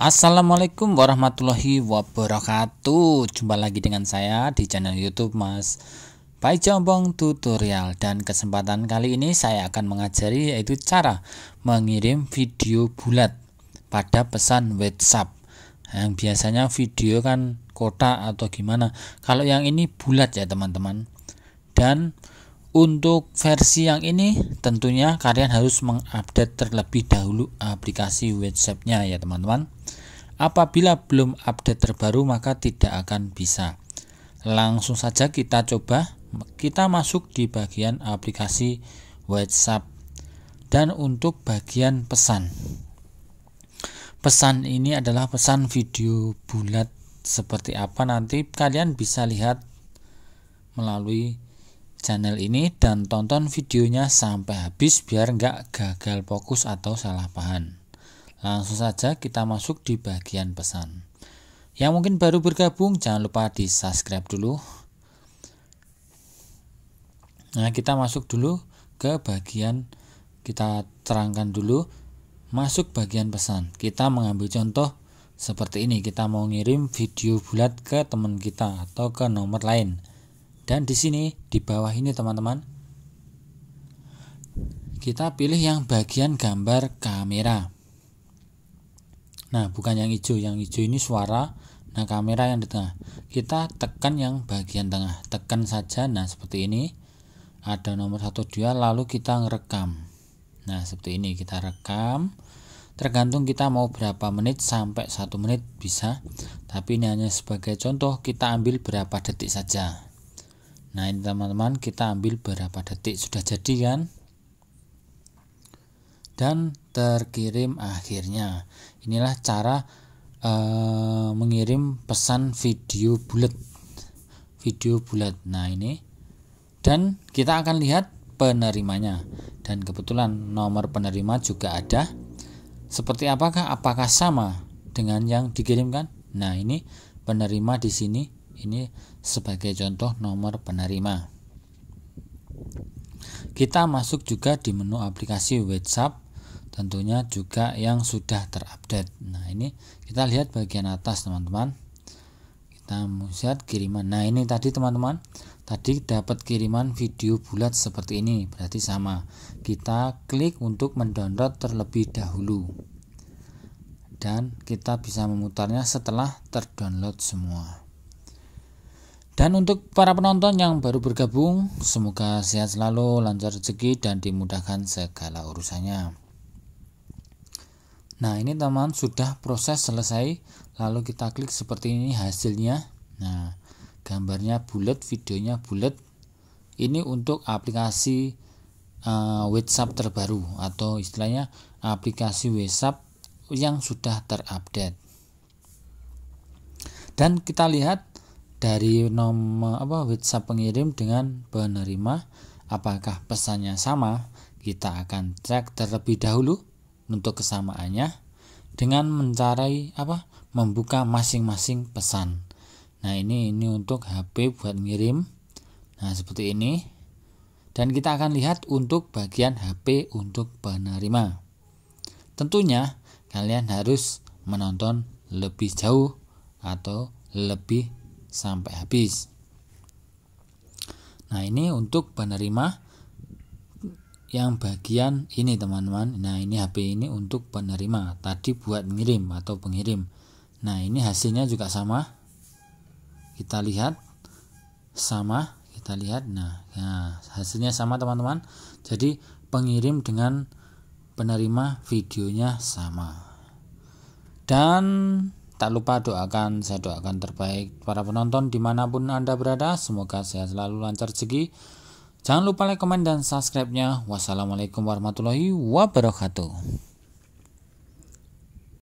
Assalamualaikum warahmatullahi wabarakatuh Jumpa lagi dengan saya di channel youtube mas Pai Jombong Tutorial Dan kesempatan kali ini saya akan mengajari yaitu cara mengirim video bulat pada pesan whatsapp Yang biasanya video kan kotak atau gimana Kalau yang ini bulat ya teman-teman Dan untuk versi yang ini tentunya kalian harus mengupdate terlebih dahulu aplikasi whatsappnya ya teman-teman Apabila belum update terbaru maka tidak akan bisa. Langsung saja kita coba kita masuk di bagian aplikasi WhatsApp dan untuk bagian pesan. Pesan ini adalah pesan video bulat seperti apa nanti kalian bisa lihat melalui channel ini dan tonton videonya sampai habis biar nggak gagal fokus atau salah paham. Langsung saja kita masuk di bagian pesan. Yang mungkin baru bergabung, jangan lupa di subscribe dulu. Nah, kita masuk dulu ke bagian kita terangkan dulu masuk bagian pesan. Kita mengambil contoh seperti ini, kita mau ngirim video bulat ke teman kita atau ke nomor lain. Dan di sini di bawah ini teman-teman kita pilih yang bagian gambar kamera Nah, bukan yang hijau. Yang hijau ini suara. Nah, kamera yang di tengah. Kita tekan yang bagian tengah. Tekan saja. Nah, seperti ini. Ada nomor 1 2 lalu kita ngerekam. Nah, seperti ini kita rekam. Tergantung kita mau berapa menit sampai 1 menit bisa. Tapi ini hanya sebagai contoh kita ambil berapa detik saja. Nah, ini teman-teman kita ambil berapa detik sudah jadi kan? dan terkirim akhirnya. Inilah cara e, mengirim pesan video bulat. Video bulat. Nah, ini dan kita akan lihat penerimanya. Dan kebetulan nomor penerima juga ada. Seperti apakah? Apakah sama dengan yang dikirimkan? Nah, ini penerima di sini. Ini sebagai contoh nomor penerima. Kita masuk juga di menu aplikasi WhatsApp tentunya juga yang sudah terupdate nah ini kita lihat bagian atas teman-teman kita lihat kiriman nah ini tadi teman-teman tadi dapat kiriman video bulat seperti ini berarti sama kita klik untuk mendownload terlebih dahulu dan kita bisa memutarnya setelah terdownload semua dan untuk para penonton yang baru bergabung, semoga sehat selalu, lancar rezeki, dan dimudahkan segala urusannya. Nah, ini teman sudah proses selesai. Lalu kita klik seperti ini hasilnya. Nah, gambarnya bulat, videonya bulat. Ini untuk aplikasi uh, WhatsApp terbaru atau istilahnya aplikasi WhatsApp yang sudah terupdate. Dan kita lihat dari nomor apa WhatsApp pengirim dengan penerima apakah pesannya sama? Kita akan cek terlebih dahulu untuk kesamaannya dengan mencari apa membuka masing-masing pesan nah ini ini untuk HP buat ngirim nah seperti ini dan kita akan lihat untuk bagian HP untuk penerima tentunya kalian harus menonton lebih jauh atau lebih sampai habis nah ini untuk penerima yang bagian ini teman-teman nah ini HP ini untuk penerima tadi buat ngirim atau pengirim nah ini hasilnya juga sama kita lihat sama kita lihat nah ya, hasilnya sama teman-teman jadi pengirim dengan penerima videonya sama dan tak lupa doakan saya doakan terbaik para penonton dimanapun anda berada semoga sehat selalu lancar segi. Jangan lupa like, komen, dan subscribe-nya. Wassalamualaikum warahmatullahi wabarakatuh.